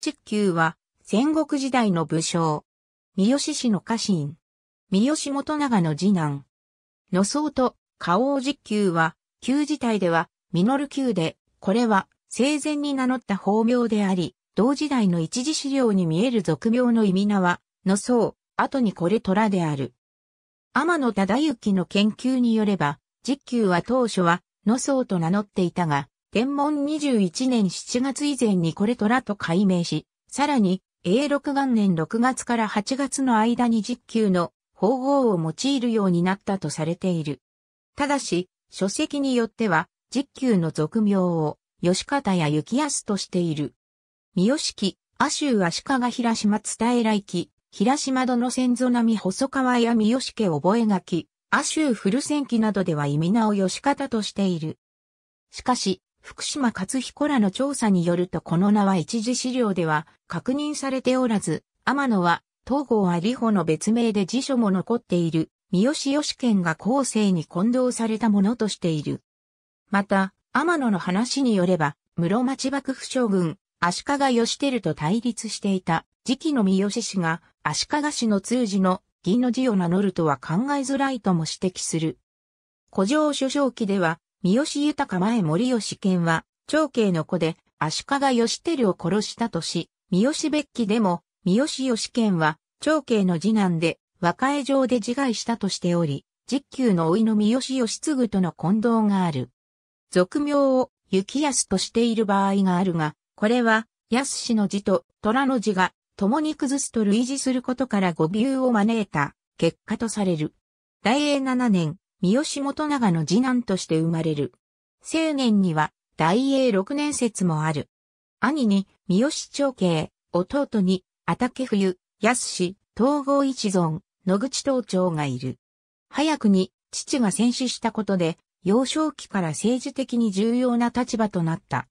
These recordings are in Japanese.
実球は戦国時代の武将。三好氏の家臣。三好元長の次男。野草と花王実球は、旧自体では、実球で、これは生前に名乗った法名であり、同時代の一時資料に見える俗名の意味名は、野草、後にこれ虎である。天野忠之の研究によれば、実球は当初は、野草と名乗っていたが、天文21年7月以前にこれ虎と改名し、さらに、永6元年6月から8月の間に実給の方法を用いるようになったとされている。ただし、書籍によっては、実給の俗名を、吉方や幸安としている。三好記、阿州足利平島伝え来記、平島殿先祖並細川や三好家覚書、阿州古戦記などでは意味名を吉方としている。しかし、福島勝彦らの調査によるとこの名は一時資料では確認されておらず、天野は東郷有穂の別名で辞書も残っている、三好義賢が後世に混同されたものとしている。また、天野の話によれば、室町幕府将軍、足利義輝と対立していた時期の三好氏が足利氏の通じの銀の字を名乗るとは考えづらいとも指摘する。古城書正記では三好豊前森吉賢は、長兄の子で、足利義輝を殺したとし、三好別記でも、三好義賢は、長兄の次男で、和解状で自害したとしており、実級の老いの三好義継との混同がある。俗名を、雪安としている場合があるが、これは、安氏の字と虎の字が、共に崩すと類似することから語尾を招いた、結果とされる。大英7年、三好元長の次男として生まれる。青年には、大英六年説もある。兄に、三好長慶、弟に、たけ冬、安氏、東郷一存、野口東長がいる。早くに、父が戦死したことで、幼少期から政治的に重要な立場となった。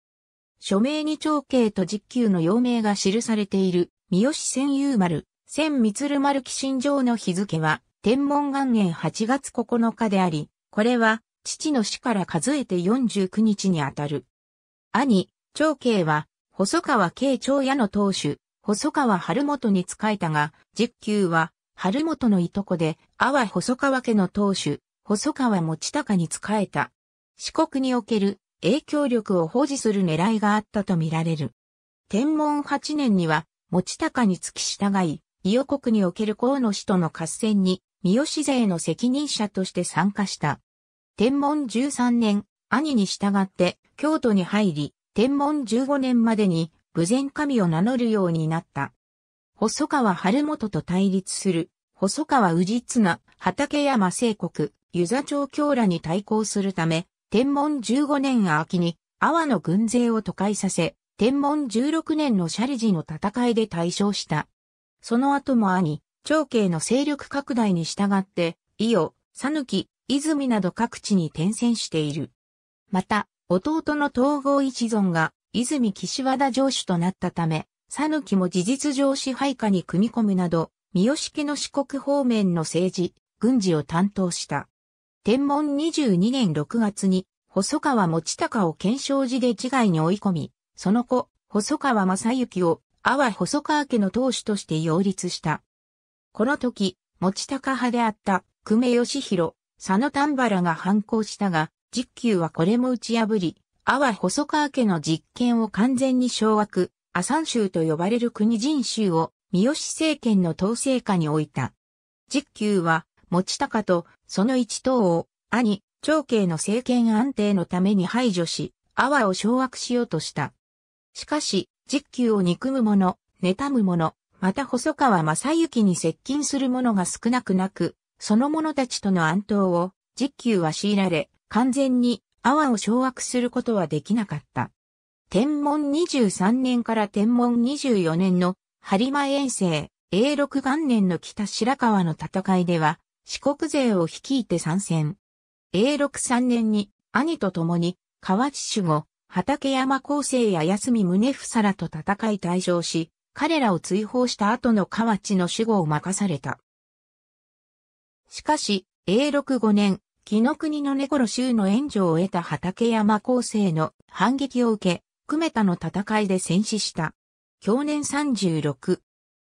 署名に長慶と実給の要名が記されている、三好千有丸、千光丸紀新城の日付は、天文元年8月9日であり、これは父の死から数えて49日にあたる。兄、長慶は、細川慶長屋の当主、細川春元に仕えたが、実給は、春元のいとこで、阿波細川家の当主、細川持高に仕えた。四国における影響力を保持する狙いがあったとみられる。天文8年には、持高に付き従い、伊予国における河野氏との合戦に三好勢の責任者として参加した。天文13年、兄に従って京都に入り、天文15年までに、偶前神を名乗るようになった。細川晴元と対立する、細川氏綱、畠山聖国、湯座町京らに対抗するため、天文15年秋に、阿波の軍勢を都会させ、天文16年のシャリジの戦いで大勝した。その後も兄、長慶の勢力拡大に従って、伊予、讃岐、泉など各地に転戦している。また、弟の東郷一存が、泉岸和田城主となったため、讃岐も事実上支配下に組み込むなど、三好家の四国方面の政治、軍事を担当した。天文22年6月に、細川持隆を検証寺で自害に追い込み、その後、細川正幸を阿波細川家の当主として擁立した。この時、持高派であった久米義弘、佐野丹原が反抗したが、実球はこれも打ち破り、阿波細川家の実権を完全に掌握、阿三州と呼ばれる国人州を三好政権の統制下に置いた。実球は、持高とその一党を兄、長慶の政権安定のために排除し、阿波を掌握しようとした。しかし、実球を憎む者、妬む者、また細川正幸に接近する者が少なくなく、その者たちとの安闘を、実給は強いられ、完全に阿波を掌握することはできなかった。天文23年から天文24年の播磨遠征、永禄元年の北白川の戦いでは、四国勢を率いて参戦。永禄3年に、兄と共に、河内守護、畠山厚生や安見宗房らと戦い退場し、彼らを追放した後の河内の守護を任された。しかし、永禄5年、紀の国の根頃州の援助を得た畠山厚生の反撃を受け、久米田の戦いで戦死した。去年36。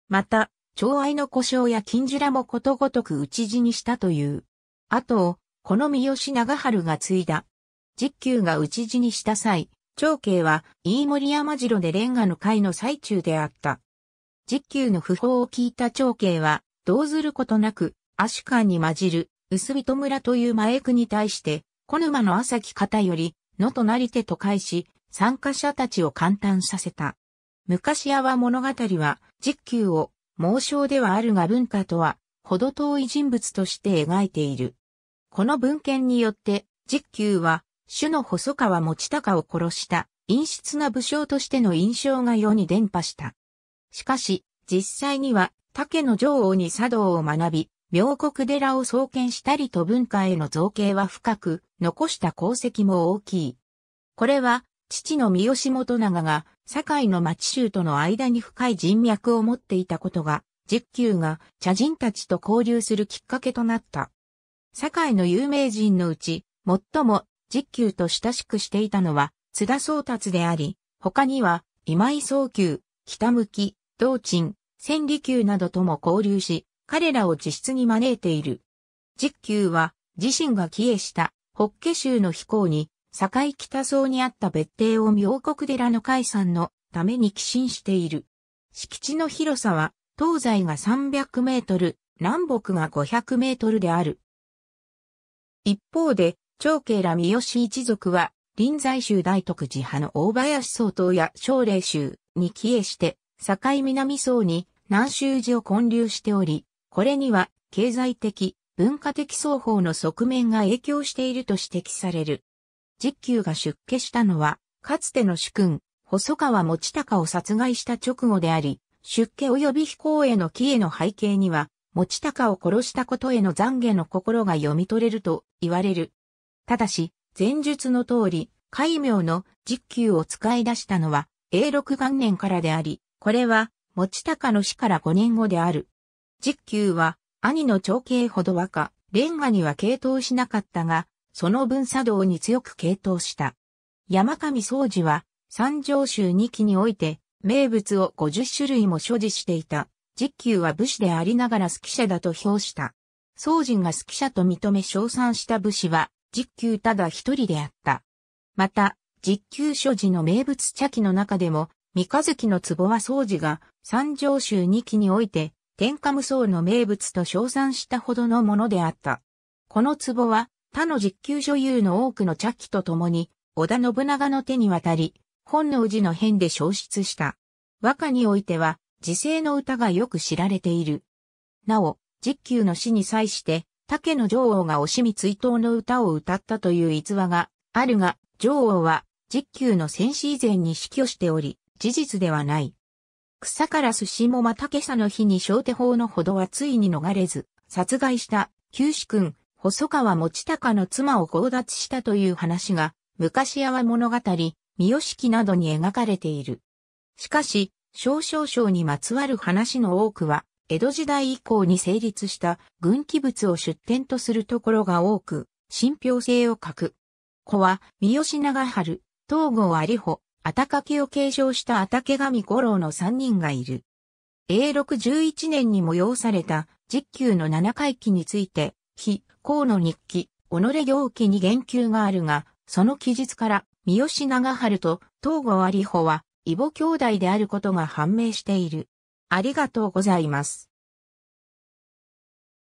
また、長愛の故障や金ジュラもことごとく討ち死にしたという。あと、この三好長春が継いだ。実球が討ち死にした際、長慶は飯森山城でレンガの会の最中であった。実給の訃報を聞いた長兄は、どうずることなく、足官に混じる、薄人村という前区に対して、小沼の朝き方より、のとなり手と返し、参加者たちを簡単させた。昔屋は物語は、実給を、猛将ではあるが文化とは、ほど遠い人物として描いている。この文献によって、実給は、主の細川持隆を殺した、陰湿な武将としての印象が世に伝播した。しかし、実際には、竹野女王に茶道を学び、妙国寺を創建したりと文化への造形は深く、残した功績も大きい。これは、父の三好元長が、堺の町衆との間に深い人脈を持っていたことが、実給が茶人たちと交流するきっかけとなった。堺の有名人のうち、最も実給と親しくしていたのは、津田宗達であり、他には、今井宗久、北向き、道鎮、千里宮などとも交流し、彼らを自室に招いている。実宮は、自身が帰依した北家州の飛行に、境北層にあった別邸を妙国寺の解散のために寄進している。敷地の広さは、東西が300メートル、南北が500メートルである。一方で、長慶ら三好一族は、臨済州大徳寺派の大林総統や奨励州に帰依して、境南層に南州寺を建立しており、これには経済的、文化的双方の側面が影響していると指摘される。実給が出家したのは、かつての主君、細川持隆を殺害した直後であり、出家及び非行への帰への背景には、持隆を殺したことへの懺悔の心が読み取れると言われる。ただし、前述の通り、戒名の実給を使い出したのは、永禄元年からであり、これは、持高の死から5年後である。実給は、兄の長兄ほど若、レンガには傾倒しなかったが、その分茶道に強く傾倒した。山上宗司は、三条州二期において、名物を50種類も所持していた。実給は武士でありながら好き者だと評した。宗司が好き者と認め称賛した武士は、実給ただ一人であった。また、実給所持の名物茶器の中でも、三日月の壺は掃除が三条州二期において天下無双の名物と称賛したほどのものであった。この壺は他の実級女優の多くの茶器と共に織田信長の手に渡り、本能寺の変で消失した。和歌においては時世の歌がよく知られている。なお、実級の死に際して竹野女王が惜しみ追悼の歌を歌ったという逸話があるが、女王は実級の戦死以前に死去しており、事実ではない。草から寿司もまた今朝の日に小手法のほどはついに逃れず、殺害した、九死君、細川持高の妻を強奪したという話が、昔やわ物語、三好記などに描かれている。しかし、少々将にまつわる話の多くは、江戸時代以降に成立した軍記物を出典とするところが多く、信憑性を欠く。子は、三好長春、東郷有穂、あたかきを継承したあたけ神五郎の3人がいる。永禄11年に催された実給の7回忌について、非、河の日記、己行記に言及があるが、その記述から、三好長春と東郷有穂は、異母兄弟であることが判明している。ありがとうございます。